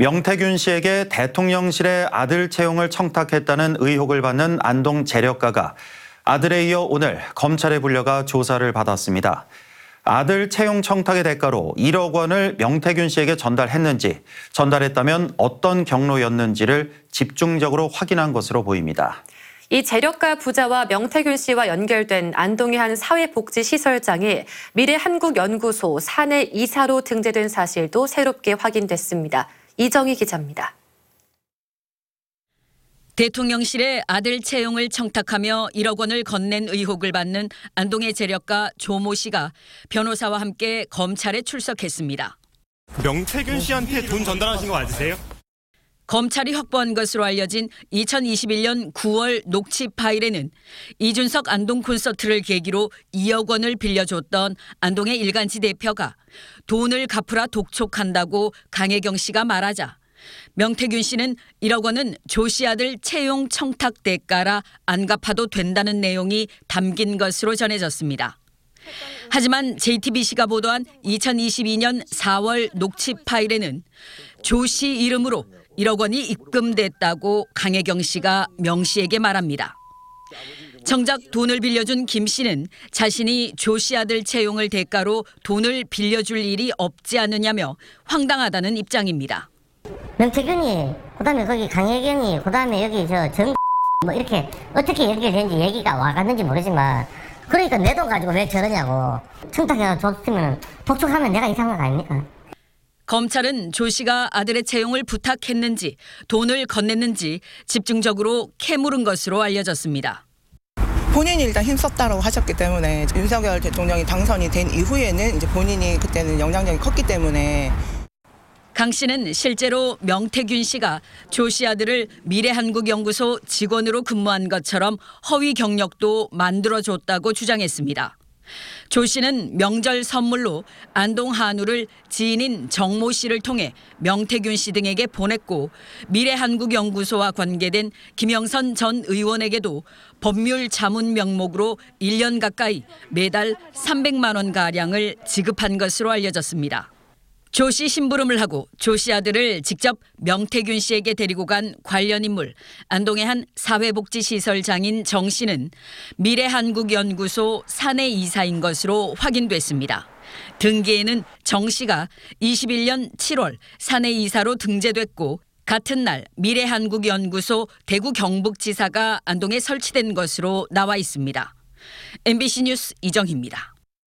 명태균 씨에게 대통령실의 아들 채용을 청탁했다는 의혹을 받는 안동 재력가가 아들에 이어 오늘 검찰에 불려가 조사를 받았습니다. 아들 채용 청탁의 대가로 1억 원을 명태균 씨에게 전달했는지, 전달했다면 어떤 경로였는지를 집중적으로 확인한 것으로 보입니다. 이 재력가 부자와 명태균 씨와 연결된 안동의 한 사회복지시설장이 미래한국연구소 사내 이사로 등재된 사실도 새롭게 확인됐습니다. 이정희 기자입니다. 대통령실에 아들 채용을 청탁하며 1억 원을 건넨 의혹을 받는 안동의 재력가 조모 씨가 변호사와 함께 검찰에 출석했습니다. 명태균 씨한테 돈 전달하신 거 맞으세요? 검찰이 확보한 것으로 알려진 2021년 9월 녹취 파일에는 이준석 안동 콘서트를 계기로 2억 원을 빌려줬던 안동의 일간지 대표가 돈을 갚으라 독촉한다고 강혜경 씨가 말하자 명태균 씨는 1억 원은 조 씨 아들 채용 청탁 대가라 안 갚아도 된다는 내용이 담긴 것으로 전해졌습니다. 하지만 JTBC가 보도한 2022년 4월 녹취 파일에는 조 씨 이름으로 1억 원이 입금됐다고 강혜경 씨가 명 씨에게 말합니다. 정작 돈을 빌려준 김 씨는 자신이 조 씨 아들 채용을 대가로 돈을 빌려줄 일이 없지 않느냐며 황당하다는 입장입니다. 명태균이 그다음에 거기 강혜경이 그다음에 여기 저정 뭐 이렇게 어떻게 연결된지 얘기가 와갔는지 모르지만 그러니까 내 돈 가지고 왜 저러냐고 청탁해서 줬으면 복촉하면 내가 이상한 거 아닙니까? 검찰은 조 씨가 아들의 채용을 부탁했는지 돈을 건넸는지 집중적으로 캐물은 것으로 알려졌습니다. 본인이 일단 힘썼다고 하셨기 때문에 윤석열 대통령이 당선이 된 이후에는 이제 본인이 그때는 영향력이 컸기 때문에 강 씨는 실제로 명태균 씨가 조 씨 아들을 미래한국연구소 직원으로 근무한 것처럼 허위 경력도 만들어줬다고 주장했습니다. 조 씨는 명절 선물로 안동 한우를 지인인 정모 씨를 통해 명태균 씨 등에게 보냈고 미래한국연구소와 관계된 김영선 전 의원에게도 법률 자문 명목으로 1년 가까이 매달 300만 원가량을 지급한 것으로 알려졌습니다. 조씨 심부름을 하고 조 씨 아들을 직접 명태균 씨에게 데리고 간 관련 인물 안동의 한 사회복지시설 장인 정 씨는 미래한국연구소 사내 이사인 것으로 확인됐습니다. 등기에는 정 씨가 21년 7월 사내 이사로 등재됐고 같은 날 미래한국연구소 대구 경북지사가 안동에 설치된 것으로 나와 있습니다. MBC 뉴스 이정희입니다.